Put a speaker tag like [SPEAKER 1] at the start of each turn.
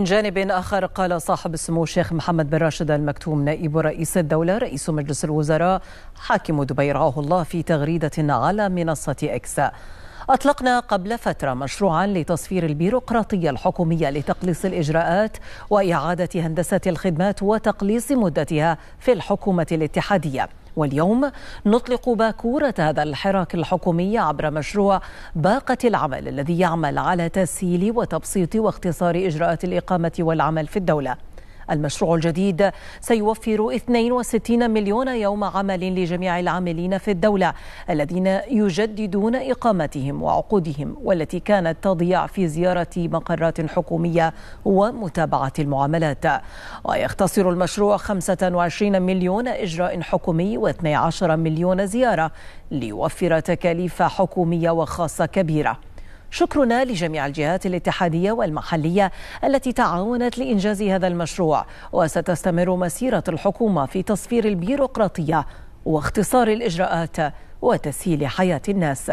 [SPEAKER 1] من جانب آخر قال صاحب السمو الشيخ محمد بن راشد المكتوم نائب رئيس الدولة رئيس مجلس الوزراء حاكم دبي رعاه الله في تغريدة على منصة إكس أطلقنا قبل فترة مشروعا لتصفير البيروقراطية الحكومية لتقليص الإجراءات وإعادة هندسة الخدمات وتقليص مدتها في الحكومة الاتحادية واليوم نطلق باكورة هذا الحراك الحكومي عبر مشروع باقة العمل الذي يعمل على تسهيل وتبسيط واختصار إجراءات الإقامة والعمل في الدولة المشروع الجديد سيوفر 62 مليون يوم عمل لجميع العاملين في الدولة الذين يجددون إقامتهم وعقودهم والتي كانت تضيع في زيارة مقرات حكومية ومتابعة المعاملات ويختصر المشروع 25 مليون إجراء حكومي و12 مليون زيارة ليوفر تكاليف حكومية وخاصة كبيرة شكرنا لجميع الجهات الاتحادية والمحلية التي تعاونت لإنجاز هذا المشروع وستستمر مسيرة الحكومة في تصفير البيروقراطية واختصار الإجراءات وتسهيل حياة الناس